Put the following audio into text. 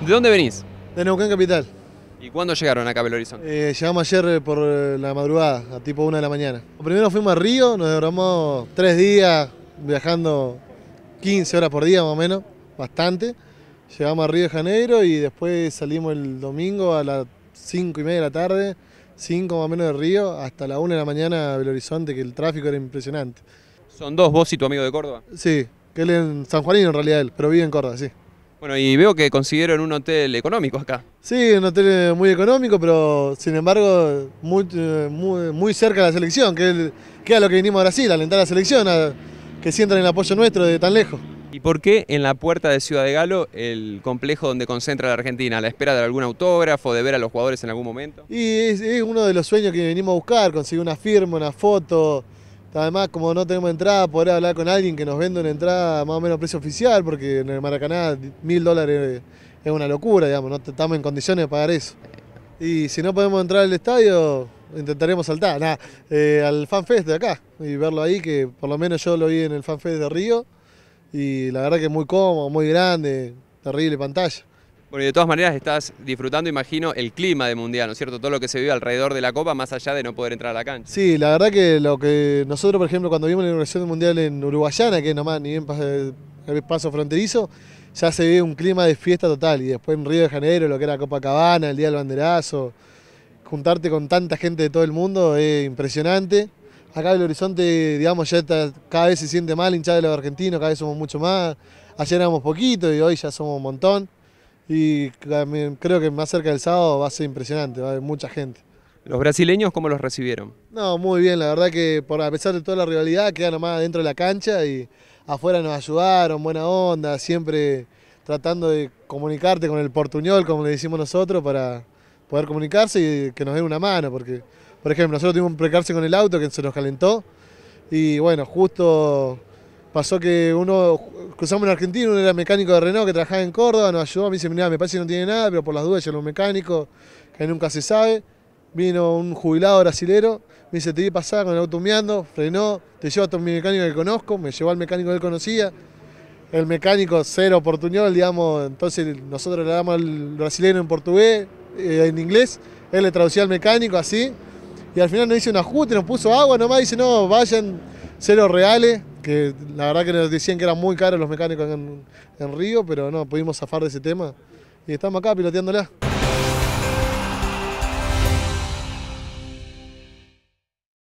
¿De dónde venís? De Neuquén Capital. ¿Y cuándo llegaron acá a Belo Horizonte? Eh, llegamos ayer eh, por eh, la madrugada, a tipo 1 de la mañana. Primero fuimos a Río, nos demoramos tres días viajando 15 horas por día más o menos, bastante. Llegamos a Río de Janeiro y después salimos el domingo a las 5 y media de la tarde, 5 más o menos de Río, hasta la 1 de la mañana a Belo Horizonte, que el tráfico era impresionante. ¿Son dos vos y tu amigo de Córdoba? Sí, que él es en San Juanino en realidad, él, pero vive en Córdoba, sí. Bueno, y veo que consiguieron un hotel económico acá. Sí, un hotel muy económico, pero sin embargo muy, eh, muy, cerca de la selección, que, es a lo que vinimos a Brasil, alentar a la selección, que sientan el apoyo nuestro de tan lejos. ¿Y por qué en la puerta de Ciudad de Galo, el complejo donde concentra la Argentina? ¿A la espera de algún autógrafo, de ver a los jugadores en algún momento? Y es, uno de los sueños que vinimos a buscar, conseguir una firma, una foto, Además, como no tenemos entrada, poder hablar con alguien que nos venda una entrada más o menos precio oficial, porque en el Maracaná mil dólares es una locura, digamos, no estamos en condiciones de pagar eso. Y si no podemos entrar al estadio, intentaremos saltar nada, al eh, al FanFest de acá y verlo ahí, que por lo menos yo lo vi en el FanFest de Río, y la verdad que es muy cómodo, muy grande, terrible pantalla. Bueno, y de todas maneras estás disfrutando, imagino, el clima de Mundial, ¿no es cierto? Todo lo que se vive alrededor de la Copa, más allá de no poder entrar a la cancha. Sí, la verdad que lo que nosotros, por ejemplo, cuando vimos la inauguración del Mundial en Uruguayana, que nomás ni bien paso, fronterizo, ya se ve un clima de fiesta total. Y después en Río de Janeiro, lo que era Copa Cabana, el Día del Banderazo, juntarte con tanta gente de todo el mundo es impresionante. Acá en el horizonte, digamos, ya cada vez se siente más hinchado de los argentinos, cada vez somos mucho más. Ayer éramos poquito y hoy ya somos un montón y creo que más cerca del sábado va a ser impresionante, va a haber mucha gente. ¿Los brasileños cómo los recibieron? No, muy bien, la verdad que a pesar de toda la rivalidad, quedan nomás dentro de la cancha y afuera nos ayudaron, buena onda, siempre tratando de comunicarte con el portuñol, como le decimos nosotros, para poder comunicarse y que nos den una mano, porque, por ejemplo, nosotros tuvimos un precarse con el auto que se nos calentó y bueno, justo pasó que uno, cruzamos en Argentina uno era mecánico de Renault que trabajaba en Córdoba, nos ayudó, me dice, mira, me parece que no tiene nada, pero por las dudas yo era un mecánico, que nunca se sabe. Vino un jubilado brasilero, me dice, te vi pasar con el auto humeando, frenó, te llevo a mi mecánico que conozco, me llevó al mecánico que él conocía. El mecánico cero portuñol, digamos, entonces nosotros le damos al brasilero en portugués, eh, en inglés, él le traducía al mecánico así, y al final nos hizo un ajuste, nos puso agua nomás, dice, no, vayan, cero reales, que la verdad que nos decían que eran muy caros los mecánicos en, Río, pero no, pudimos zafar de ese tema y estamos acá piloteándola.